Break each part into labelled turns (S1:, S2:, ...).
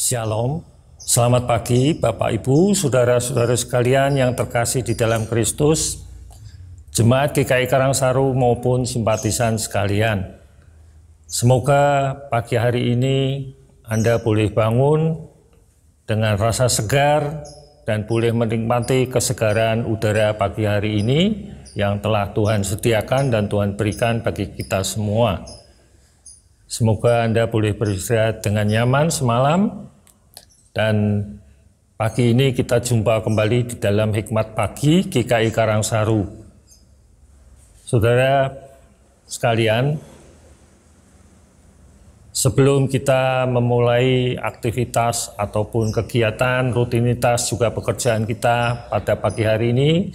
S1: Shalom, selamat pagi Bapak Ibu, Saudara-saudara sekalian yang terkasih di dalam Kristus, Jemaat GKI Karangsaru maupun simpatisan sekalian. Semoga pagi hari ini Anda boleh bangun dengan rasa segar dan boleh menikmati kesegaran udara pagi hari ini yang telah Tuhan sediakan dan Tuhan berikan bagi kita semua. Semoga Anda boleh beristirahat dengan nyaman semalam dan pagi ini kita jumpa kembali di dalam Hikmat Pagi GKI Karangsaru. Saudara sekalian, sebelum kita memulai aktivitas ataupun kegiatan rutinitas juga pekerjaan kita pada pagi hari ini,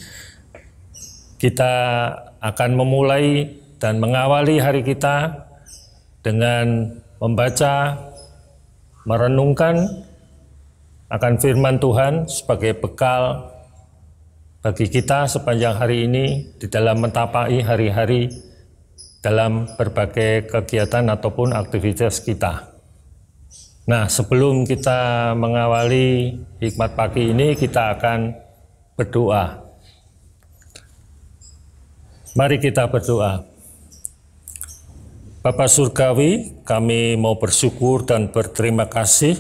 S1: kita akan memulai dan mengawali hari kita dengan membaca, merenungkan, akan firman Tuhan sebagai bekal bagi kita sepanjang hari ini di dalam mentapai hari-hari dalam berbagai kegiatan ataupun aktivitas kita. Nah, sebelum kita mengawali hikmat pagi ini, kita akan berdoa. Mari kita berdoa. Bapak Surgawi, kami mau bersyukur dan berterima kasih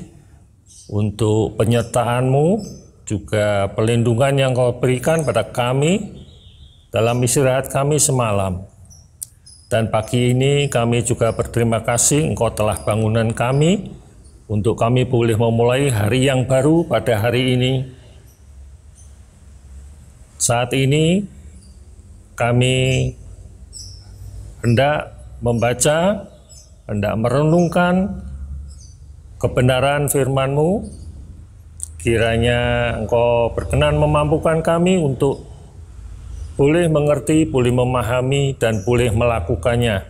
S1: untuk penyertaanmu juga pelindungan yang kau berikan pada kami dalam istirahat kami semalam. Dan pagi ini kami juga berterima kasih engkau telah bangunan kami untuk kami boleh memulai hari yang baru pada hari ini. Saat ini kami hendak membaca, hendak merenungkan kebenaran firman-Mu, kiranya Engkau berkenan memampukan kami untuk boleh mengerti, boleh memahami, dan boleh melakukannya.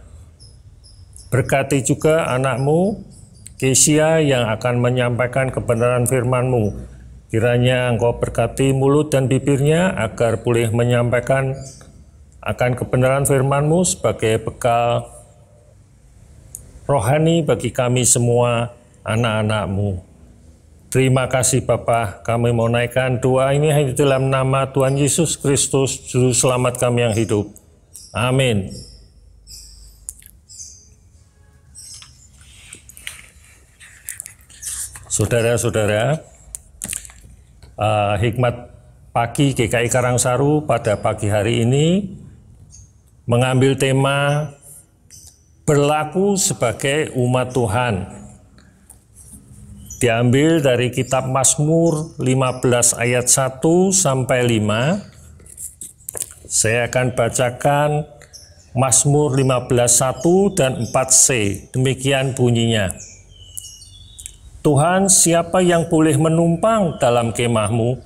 S1: Berkati juga anakmu, Kesia yang akan menyampaikan kebenaran firman-Mu. Kiranya Engkau berkati mulut dan bibirnya agar boleh menyampaikan akan kebenaran firman-Mu sebagai bekal rohani bagi kami semua anak-anakmu. Terima kasih Bapa, kami mau naikkan doa ini hanya dalam nama Tuhan Yesus Kristus, Juru Selamat kami yang hidup. Amin. Saudara-saudara, uh, hikmat pagi GKI Karangsaru pada pagi hari ini mengambil tema berlaku sebagai umat Tuhan diambil dari kitab Mazmur 15 ayat 1 sampai 5. Saya akan bacakan Mazmur 15:1 dan 4c. Demikian bunyinya. Tuhan, siapa yang boleh menumpang dalam kemahmu?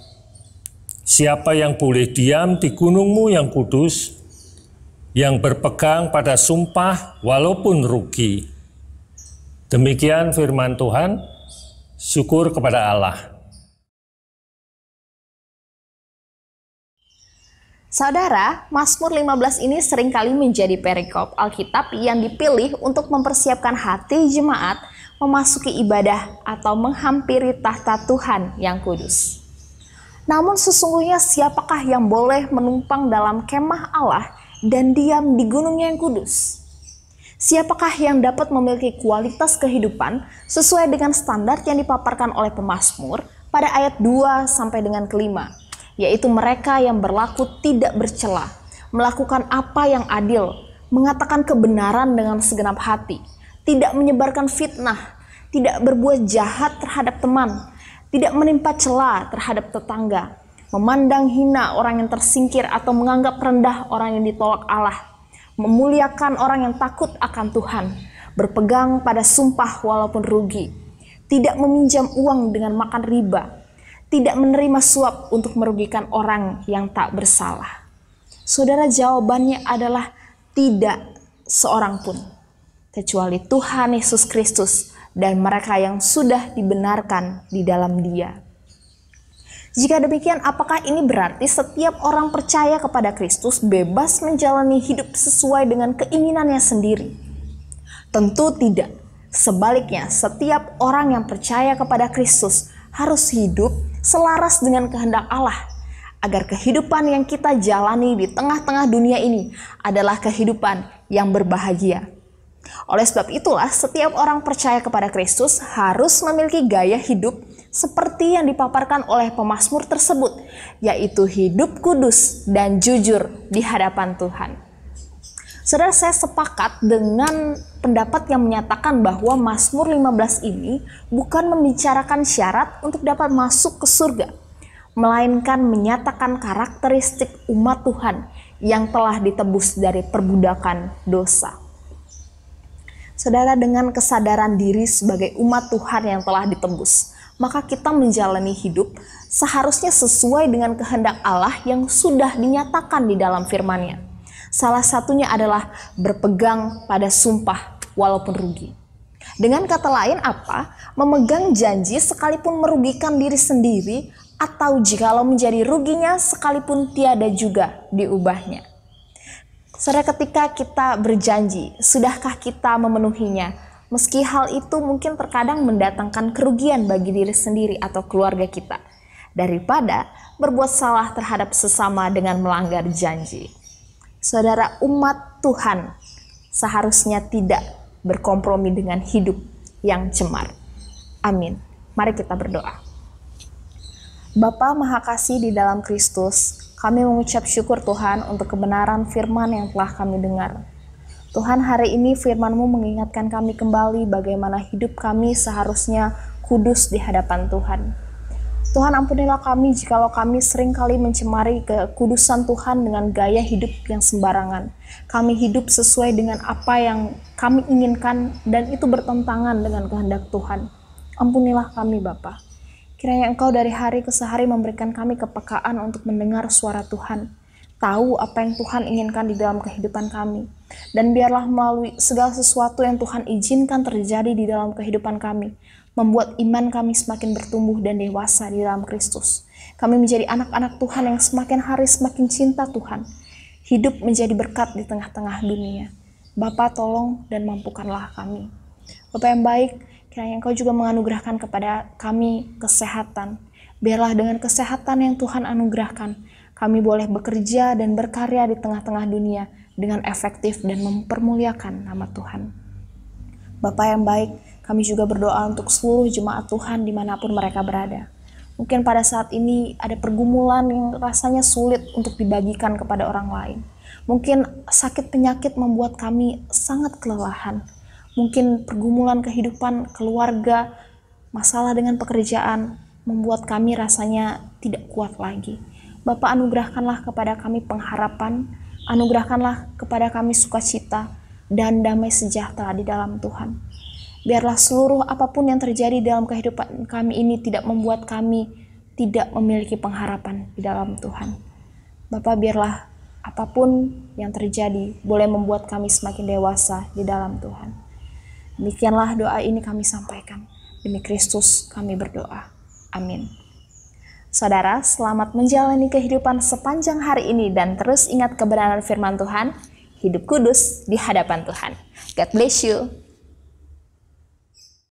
S1: Siapa yang boleh diam di gunungmu yang kudus? Yang berpegang pada sumpah walaupun rugi. Demikian firman Tuhan syukur kepada Allah.
S2: Saudara, Mazmur 15 ini seringkali menjadi perikop Alkitab yang dipilih untuk mempersiapkan hati jemaat memasuki ibadah atau menghampiri tahta Tuhan yang kudus. Namun sesungguhnya siapakah yang boleh menumpang dalam kemah Allah dan diam di gunung yang kudus? Siapakah yang dapat memiliki kualitas kehidupan sesuai dengan standar yang dipaparkan oleh pemazmur pada ayat 2 sampai dengan kelima, yaitu mereka yang berlaku tidak bercela, melakukan apa yang adil, mengatakan kebenaran dengan segenap hati, tidak menyebarkan fitnah, tidak berbuat jahat terhadap teman, tidak menimpa celah terhadap tetangga, memandang hina orang yang tersingkir atau menganggap rendah orang yang ditolak Allah, memuliakan orang yang takut akan Tuhan, berpegang pada sumpah walaupun rugi, tidak meminjam uang dengan makan riba, tidak menerima suap untuk merugikan orang yang tak bersalah. Saudara, jawabannya adalah tidak seorang pun, kecuali Tuhan Yesus Kristus dan mereka yang sudah dibenarkan di dalam Dia. Jika demikian, apakah ini berarti setiap orang percaya kepada Kristus bebas menjalani hidup sesuai dengan keinginannya sendiri? Tentu tidak. Sebaliknya, setiap orang yang percaya kepada Kristus harus hidup selaras dengan kehendak Allah, agar kehidupan yang kita jalani di tengah-tengah dunia ini adalah kehidupan yang berbahagia. Oleh sebab itulah, setiap orang percaya kepada Kristus harus memiliki gaya hidup seperti yang dipaparkan oleh pemazmur tersebut, yaitu hidup kudus dan jujur di hadapan Tuhan. Saudara saya sepakat dengan pendapat yang menyatakan bahwa Mazmur 15 ini bukan membicarakan syarat untuk dapat masuk ke surga, melainkan menyatakan karakteristik umat Tuhan yang telah ditebus dari perbudakan dosa. Saudara dengan kesadaran diri sebagai umat Tuhan yang telah ditembus, maka kita menjalani hidup seharusnya sesuai dengan kehendak Allah yang sudah dinyatakan di dalam firman-Nya. Salah satunya adalah berpegang pada sumpah walaupun rugi. Dengan kata lain apa? Memegang janji sekalipun merugikan diri sendiri atau jikalau menjadi ruginya sekalipun tiada juga diubahnya. Saudara ketika kita berjanji, sudahkah kita memenuhinya? Meski hal itu mungkin terkadang mendatangkan kerugian bagi diri sendiri atau keluarga kita, daripada berbuat salah terhadap sesama dengan melanggar janji. Saudara umat Tuhan seharusnya tidak berkompromi dengan hidup yang cemar. Amin. Mari kita berdoa. Bapa Maha Kasih di dalam Kristus, kami mengucap syukur Tuhan untuk kebenaran firman yang telah kami dengar. Tuhan hari ini firman-Mu mengingatkan kami kembali bagaimana hidup kami seharusnya kudus di hadapan Tuhan. Tuhan ampunilah kami jikalau kami seringkali mencemari kekudusan Tuhan dengan gaya hidup yang sembarangan. Kami hidup sesuai dengan apa yang kami inginkan dan itu bertentangan dengan kehendak Tuhan. Ampunilah kami Bapak. Kiranya Engkau dari hari ke sehari memberikan kami kepekaan untuk mendengar suara Tuhan, tahu apa yang Tuhan inginkan di dalam kehidupan kami. Dan biarlah melalui segala sesuatu yang Tuhan izinkan terjadi di dalam kehidupan kami, membuat iman kami semakin bertumbuh dan dewasa di dalam Kristus. Kami menjadi anak-anak Tuhan yang semakin hari semakin cinta Tuhan. Hidup menjadi berkat di tengah-tengah dunia. Bapa tolong dan mampukanlah kami. Bapak yang baik, Kiranya Engkau juga menganugerahkan kepada kami kesehatan. Biarlah dengan kesehatan yang Tuhan anugerahkan, kami boleh bekerja dan berkarya di tengah-tengah dunia dengan efektif dan mempermuliakan nama Tuhan. Bapak yang baik, kami juga berdoa untuk seluruh jemaat Tuhan dimanapun mereka berada. Mungkin pada saat ini ada pergumulan yang rasanya sulit untuk dibagikan kepada orang lain. Mungkin sakit penyakit membuat kami sangat kelelahan, mungkin pergumulan kehidupan keluarga, masalah dengan pekerjaan membuat kami rasanya tidak kuat lagi. Bapak anugerahkanlah kepada kami pengharapan, anugerahkanlah kepada kami sukacita dan damai sejahtera di dalam Tuhan. Biarlah seluruh apapun yang terjadi dalam kehidupan kami ini tidak membuat kami tidak memiliki pengharapan di dalam Tuhan. Bapak biarlah apapun yang terjadi boleh membuat kami semakin dewasa di dalam Tuhan. Demikianlah doa ini kami sampaikan. Demi Kristus kami berdoa. Amin. Saudara, selamat menjalani kehidupan sepanjang hari ini dan terus ingat kebenaran firman Tuhan. Hidup kudus di hadapan Tuhan. God bless you.